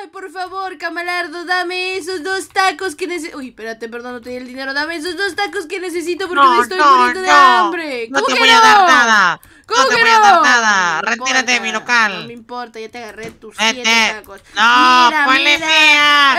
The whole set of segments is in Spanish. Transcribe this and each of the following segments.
Ay, por favor, camalardo, dame esos dos tacos que necesito. Uy, espérate, perdón, no te di el dinero. Dame esos dos tacos que necesito porque me estoy muriendo de hambre. No ¿Cómo te voy a dar nada. ¿Cómo no te voy a dar nada. Retírate de mi local. No me importa, ya te agarré tus siete tacos. No, policía.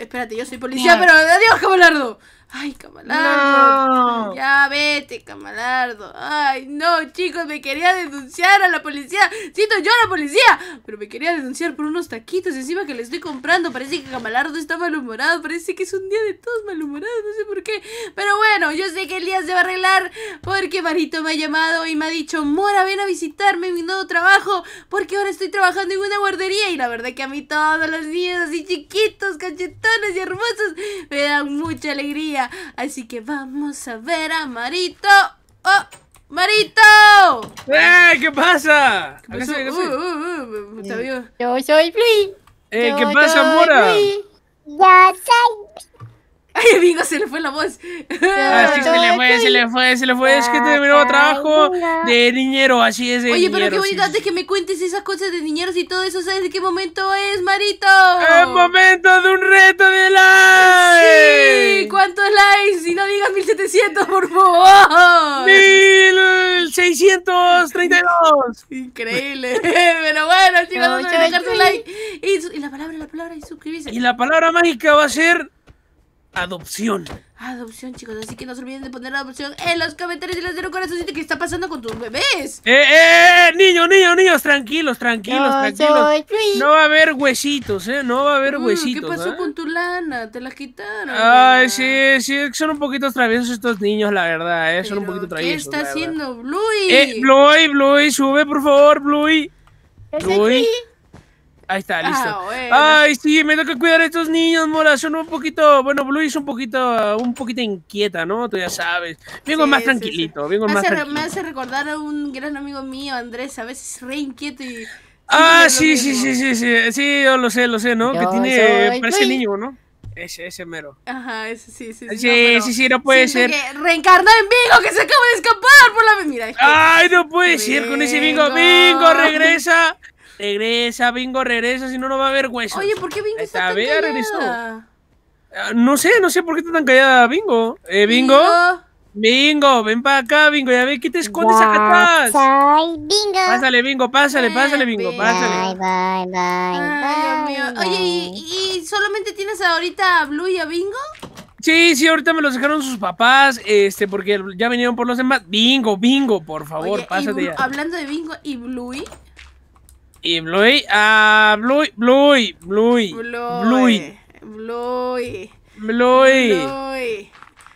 Espérate, yo soy policía, pero adiós, camalardo. Ay, Camalardo. Ya vete, Camalardo. Ay, no, chicos, me quería denunciar a la policía. Siento yo a la policía. Pero me quería denunciar por unos taquitos encima que le estoy comprando. Parece que Camalardo está malhumorado. Parece que es un día de todos malhumorados. No sé por qué. Pero bueno, yo sé que el día se va a arreglar. Porque Marito me ha llamado y me ha dicho, Mora, ven a visitarme en mi nuevo trabajo. Porque ahora estoy trabajando en una guardería. Y la verdad que a mí todos los niños así chiquitos, cachetones y hermosos me dan mucha alegría. Así que vamos a ver a Marito. ¡Oh! ¡Marito! ¡Eh! ¿Qué pasa? ¿Qué pasó? Uh, uh, uh, eh, eh, ¿Qué Yo soy Fli. Eh, ¿Qué pasa, Mora? Yo soy Ay, amigo, se le fue la voz. Ah, se le fue, se le fue, se le fue. Es que terminó trabajo de niñero, así es. De Oye, pero qué bonito, antes que me cuentes esas cosas de niñeros y todo eso, ¿sabes de qué momento es, Marito? ¡Es momento de un reto de likes! Sí, ¿cuántos likes? Y no digas 1700, por favor. 1632. Increíble. pero bueno, chicos, no, no dejar su like. Y, y la palabra, la palabra, y suscribirse. Y la palabra mágica va a ser adopción. Adopción, chicos. Así que no se olviden de poner adopción en los comentarios y les de un ¿Qué está pasando con tus bebés? ¡Eh, eh! Niños, niños, niños, tranquilos, tranquilos, tranquilos. No va a haber huesitos, ¿eh? No va a haber mm, huesitos. ¿Qué pasó ¿eh? con tu lana? Te la quitaron. Ay, sí, sí. Son un poquito traviesos estos niños, la verdad, ¿eh? Son un poquito traviesos. ¿Qué está haciendo Bluey? Eh, Bluey, Bluey, sube, por favor, Bluey. Bluey. Ahí está, ah, listo. Ay, sí, me toca cuidar a estos niños, Mora. Son un poquito, bueno, Blue es un poquito, un poquito inquieta, ¿no? Tú ya sabes. Vengo más tranquilito, vengo más Me hace recordar a un gran amigo mío, Andrés, a veces re inquieto y... Ah, sí, sí, sí, sí, sí, sí, yo lo sé, lo sé, ¿no? que tiene, parece niño, ¿no? Ese, ese mero. Ajá, ese sí, sí. Sí, sí, no, sí, sí, no puede ser. Que en Bingo, que se acaba de escapar por la. Mira. Ay, no puede ser con ese Bingo. Bingo, regresa. Regresa, bingo, regresa, si no, no va a haber huesos. Oye, ¿por qué bingo está, tan callada? Ah, no sé, no sé por qué está tan callada bingo. Eh, bingo. Bingo, ven para acá, bingo. Ya ve que te escondes acá atrás. Soy bingo. Pásale, bingo, pásale, pásale, bingo, pásale. Bye, bye, Ay, Dios mío. Oye, ¿y, solamente tienes ahorita a Blue y a Bingo? Sí, sí, ahorita me los dejaron sus papás, este, porque ya vinieron por los demás. Bingo, bingo, por favor, pásate Hablando de bingo y Bluey, y Bluey. Ah, Bluey, Bluey, Bluey. Bluey. Bluey. Bluey.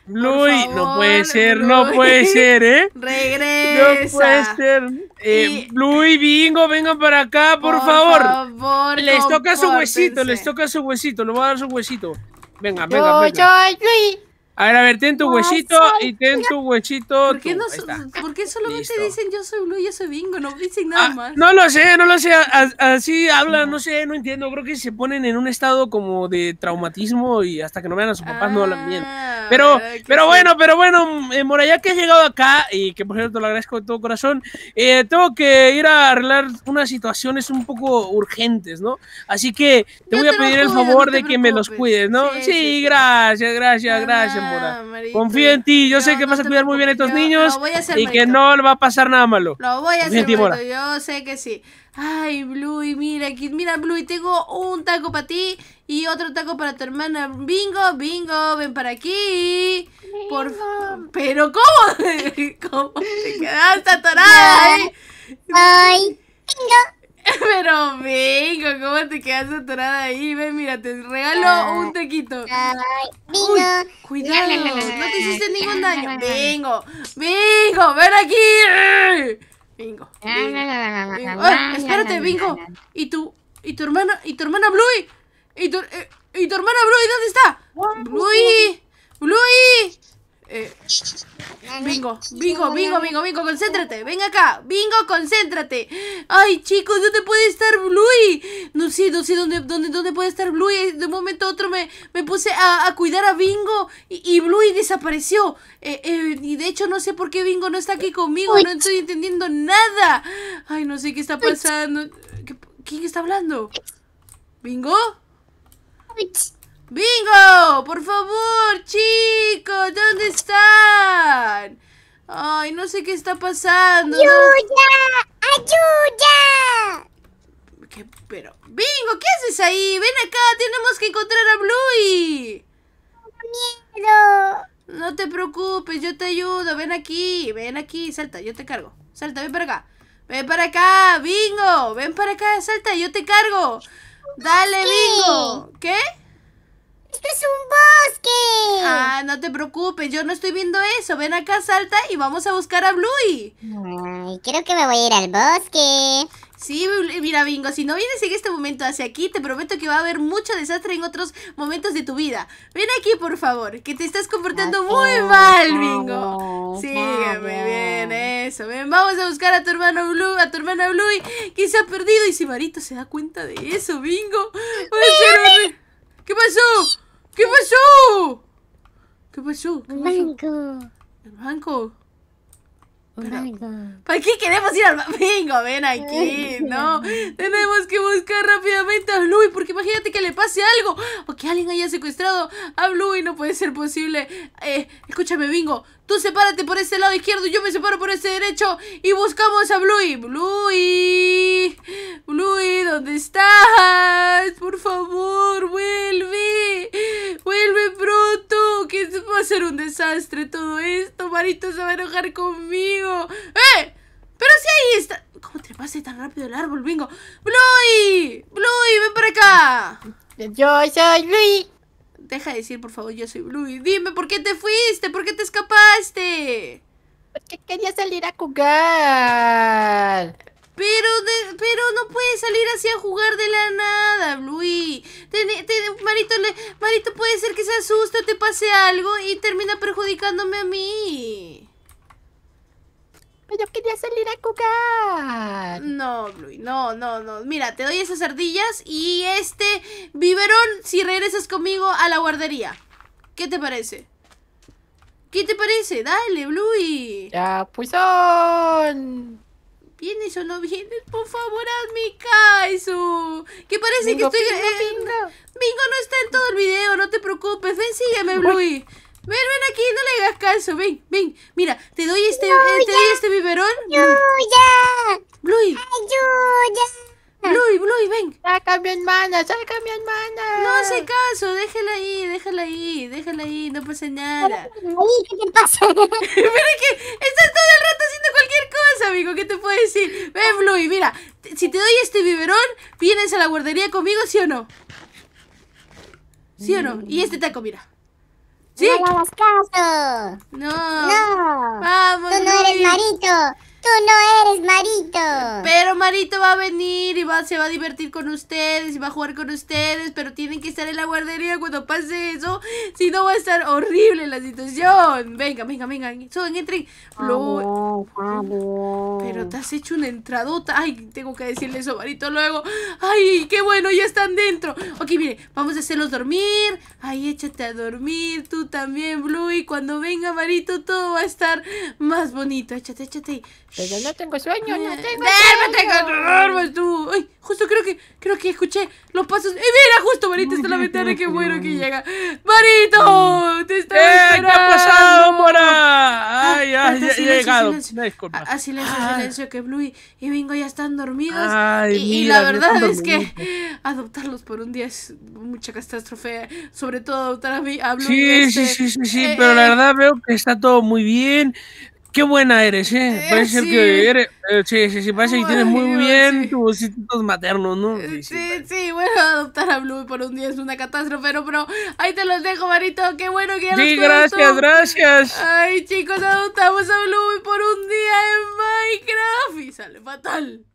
Bluey, no puede ser, no puede ser, ¿eh? Regresa. No puede ser. Eh, Bluey, bingo, vengan para acá, por, por favor. Les toca su huesito, les toca su huesito, le voy a dar su huesito. Venga, venga, venga. A ver, a ver, ten tu huesito y ten tu huesito. ¿Por qué, no ¿por qué solamente dicen yo soy Blue, yo soy Bingo? No dicen nada ah, más. No lo sé, no lo sé. Así hablan, no sé, no entiendo. Creo que se ponen en un estado como de traumatismo y hasta que no vean a sus papás no hablan bien. Ah, pero, pero bueno, pero bueno, eh, Mora, ya que he llegado acá y que por cierto lo agradezco de todo corazón, eh, tengo que ir a arreglar unas situaciones un poco urgentes, ¿no? Así que te voy a pedir el favor de que me los cuides, ¿no? Sí, gracias, gracias, gracias, Mora. Confío en ti, yo sé que vas a cuidar muy bien a estos niños y que no le va a pasar nada malo. Lo voy a hacer, Mora. yo sé que sí. Ay, Bluey, mira, aquí, mira, Bluey, tengo un taco para ti y otro taco para tu hermana. Bingo, bingo, ven para aquí. Bingo. Pero, ¿cómo? ¿Cómo te quedaste atorada ahí? Eh? Ay, bingo. Pero, bingo, ¿cómo te quedaste atorada ahí? Ven, mira, te regalo un tequito. Ay, bingo. cuidado, no te hiciste ningún daño. Bingo, bingo, ven aquí. Bingo. espérate, Bingo. ¿Y tu, y tu hermana, y tu hermana Bluey? ¿Y tu, eh, y tu hermana Bluey dónde está? Bluey, Bluey. Eh, bingo, bingo, bingo, bingo, bingo, concéntrate. Ven acá, bingo, concéntrate. Ay, chicos, ¿dónde puede estar Bluey? No sé, no sé dónde, dónde, dónde puede estar Bluey. De un momento a otro me, me puse a, cuidar a Bingo y, y Bluey desapareció. Eh, eh, y de hecho, no sé por qué Bingo no está aquí conmigo. No estoy entendiendo nada. Ay, no sé qué está pasando. ¿Quién está hablando? ¿Bingo? ¡Bingo! ¡Por favor, chicos! ¿Dónde están? Ay, no sé qué está pasando. ¡Ayuda! ¡Ayuda! ¿Qué? Pero... ¡Bingo! ¿Qué haces ahí? ¡Ven acá! ¡Tenemos que encontrar a Bluey! ¡Miedo! No te preocupes, yo te ayudo. Ven aquí, ven aquí. Salta, yo te cargo. Salta, ven para acá. Ven para acá, bingo. Ven para acá, salta, yo te cargo. Dale, bingo. ¿Qué? ¡Esto es un bosque! Ah, no te preocupes, yo no estoy viendo eso. Ven acá, salta y vamos a buscar a Bluey. Ay, creo que me voy a ir al bosque. Sí, eh, mira, Bingo, si no vienes en este momento hacia aquí, te prometo que va a haber mucho desastre en otros momentos de tu vida. Ven aquí, por favor, que te estás comportando muy mal, Bingo. Sígueme, bien, eso. Ven, vamos a buscar a tu hermano Blue, a tu hermana Bluey, que se ha perdido. Y si Marito se da cuenta de eso, Bingo, ¿Qué pasó? ¿Qué pasó? ¿Qué pasó? El banco. ¿El banco? ¿Para qué queremos ir al bingo? Ven aquí, no. Tenemos que buscar rápidamente a Bluey, porque imagínate que le pase algo o que alguien haya secuestrado a Bluey. No puede ser posible. Eh, escúchame, bingo. Tú sepárate por este lado izquierdo, yo me separo por este derecho y buscamos a Bluey. Bluey, Bluey, ¿dónde estás? Por favor. ser un desastre todo esto. Marito se va a enojar conmigo. ¡Eh! Pero si ahí está... ¿Cómo te pasé tan rápido el árbol, bingo? ¡Bluey! ¡Bluey, ven para acá! Yo soy Bluey. Deja de decir, por favor, yo soy Bluey. Dime, ¿por qué te fuiste? ¿Por qué te escapaste? Porque quería salir a jugar. Pero, pero no puedes salir así a jugar de la nada, Bluey. Marito, Marito puede ser que se asusta, te pase algo y termina perjudicándome a mí. Pero yo quería salir a jugar. No, Bluey, no, no, no. Mira, te doy esas ardillas y este biberón si regresas conmigo a la guardería. ¿Qué te parece? ¿Qué te parece? Dale, Bluey. Ya, pues son. ¿Vienes o no vienes? Por favor, hazme caso. Que parece que estoy... Bingo, bingo. bingo, no está en todo el video, no te preocupes. Ven, sígueme, Bluey. Ven, ven aquí, no le hagas caso. Ven, ven. Mira, te doy este, eh, este biberón. ¡Ayuda! Bluey. ¡Ayuda! Bluey, Bluey, ven. Saca mi hermana, saca mi hermana. No hace caso, déjala ahí, déjala ahí, déjala ahí, no pasa nada. ¿qué te pasa? que estás todo el rato haciendo amigo? ¿Qué te puedo decir? Ve, Bluey, mira, si te doy este biberón, ¿vienes a la guardería conmigo, sí o no? ¿Sí o no? Y este taco, mira. No hagas No. No. Vamos, Tú no eres marito. Tú no eres Marito. Pero Marito va a venir y va, se va a divertir con ustedes y va a jugar con ustedes, pero tienen que estar en la guardería cuando pase eso. Si no va a estar horrible la situación. Venga, venga, venga. Son, entren. Pero te has hecho una entradota. Ay, tengo que decirle eso, Marito, luego. Ay, qué bueno, ya están dentro. Ok, mire, vamos a hacerlos dormir. Ay, échate a dormir. Tú también, Blue. Y cuando venga Marito, todo va a estar más bonito. Échate, échate. Pero pues no tengo sueño, no ah, tengo sueño. ¡Duerme, tú! ¡Ay! Justo creo que, creo que escuché los pasos. ¡Eh, mira! Justo Marito está la ventana. ¡Qué bueno que llega! ¡Marito! Mm. ¡Te estaba esperando! Eh, ¿Qué ha pasado, Mora? Ah, ¡Ay, ay! Ya, he llegado. Silencio, a, a ah, silencio, silencio, que Blue y, Bingo ya están dormidos. Ay, y, y, la verdad es que adoptarlos por un día es mucha catástrofe. Sobre todo adoptar a, mí, a este, Sí, sí, sí, sí, eh, sí, pero la eh. verdad veo que está todo muy bien. Qué buena eres, ¿eh? eh parece que eres. Eh, sí, sí, sí, parece que tienes muy bien tus institutos maternos, ¿no? Eh, sí, sí, bueno, adoptar a Blue por un día es una catástrofe, pero, pero ahí te los dejo, Marito. Qué bueno que ya Sí, los gracias, gracias. Ay, chicos, adoptamos a Blue por un día en Minecraft y sale fatal.